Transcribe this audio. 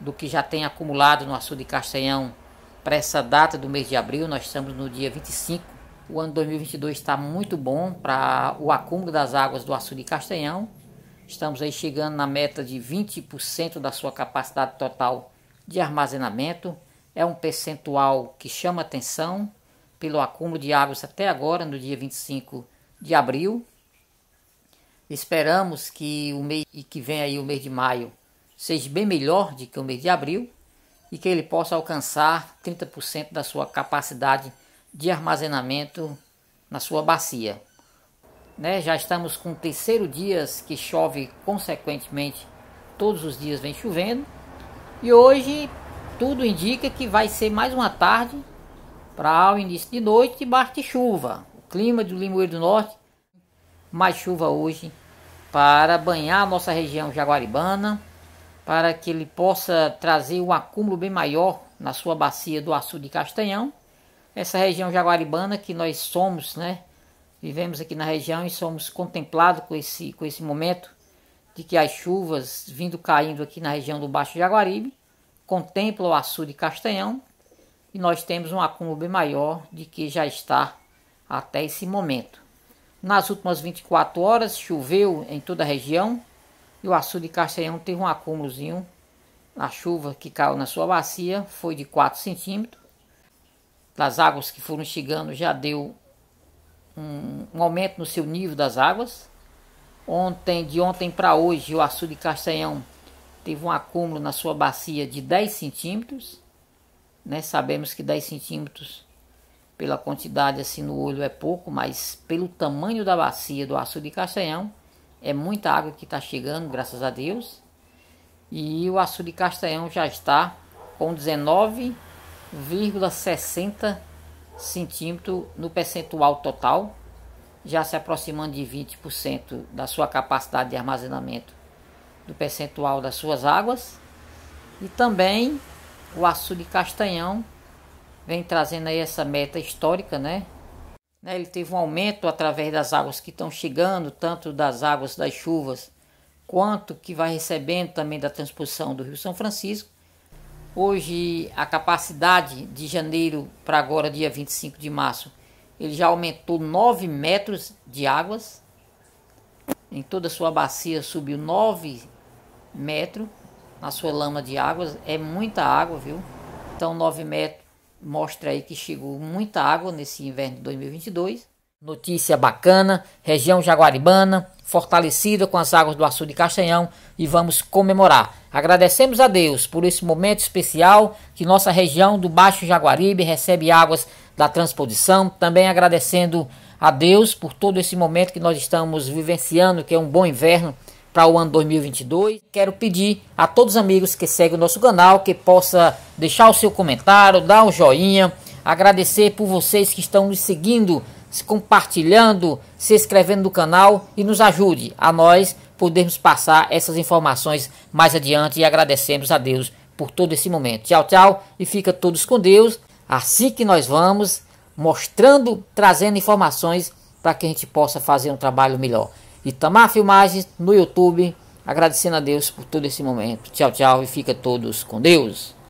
do que já tem acumulado no açude Castanhão para essa data do mês de abril, nós estamos no dia 25. O ano 2022 está muito bom para o acúmulo das águas do açude Castanhão. Estamos aí chegando na meta de 20% da sua capacidade total de armazenamento. É um percentual que chama atenção pelo acúmulo de águas até agora, no dia 25 de abril. Esperamos que o mês e que vem aí o mês de maio seja bem melhor do que o mês de abril e que ele possa alcançar 30% da sua capacidade de armazenamento na sua bacia. Né? Já estamos com o terceiro dia que chove consequentemente, todos os dias vem chovendo, e hoje tudo indica que vai ser mais uma tarde para o início de noite de de chuva. O clima do Limoeiro do Norte, mais chuva hoje para banhar a nossa região jaguaribana, para que ele possa trazer um acúmulo bem maior na sua bacia do açude de Castanhão. Essa região jaguaribana que nós somos, né? Vivemos aqui na região e somos contemplados com esse, com esse momento de que as chuvas vindo caindo aqui na região do Baixo Jaguaribe contemplam o açude de Castanhão e nós temos um acúmulo bem maior de que já está até esse momento. Nas últimas 24 horas choveu em toda a região, e o açude de Castanhão teve um acúmulozinho. A chuva que caiu na sua bacia foi de 4 centímetros. Das águas que foram chegando já deu um, um aumento no seu nível das águas. Ontem, de ontem para hoje, o açude de Castanhão teve um acúmulo na sua bacia de 10 centímetros. Né? Sabemos que 10 centímetros pela quantidade assim no olho é pouco, mas pelo tamanho da bacia do açude de Castanhão, é muita água que está chegando, graças a Deus. E o açude Castanhão já está com 19,60 centímetros no percentual total, já se aproximando de 20% da sua capacidade de armazenamento do percentual das suas águas. E também o açude Castanhão vem trazendo aí essa meta histórica, né? Né? Ele teve um aumento através das águas que estão chegando, tanto das águas das chuvas, quanto que vai recebendo também da transposição do Rio São Francisco. Hoje, a capacidade de janeiro para agora, dia 25 de março, ele já aumentou 9 metros de águas. Em toda a sua bacia subiu 9 metros na sua lama de águas. É muita água, viu? Então, 9 metros mostra aí que chegou muita água nesse inverno de 2022. Notícia bacana, região jaguaribana fortalecida com as águas do açude Castanhão e vamos comemorar. Agradecemos a Deus por esse momento especial que nossa região do Baixo Jaguaribe recebe águas da transposição, também agradecendo a Deus por todo esse momento que nós estamos vivenciando, que é um bom inverno para o ano 2022. Quero pedir a todos os amigos que seguem o nosso canal que possa deixar o seu comentário, dar um joinha, agradecer por vocês que estão nos seguindo, se compartilhando, se inscrevendo no canal e nos ajude a nós podermos passar essas informações mais adiante e agradecemos a Deus por todo esse momento. Tchau, tchau e fica todos com Deus. Assim que nós vamos mostrando, trazendo informações para que a gente possa fazer um trabalho melhor. Itamar Filmagens no YouTube. Agradecendo a Deus por todo esse momento. Tchau, tchau e fica todos com Deus.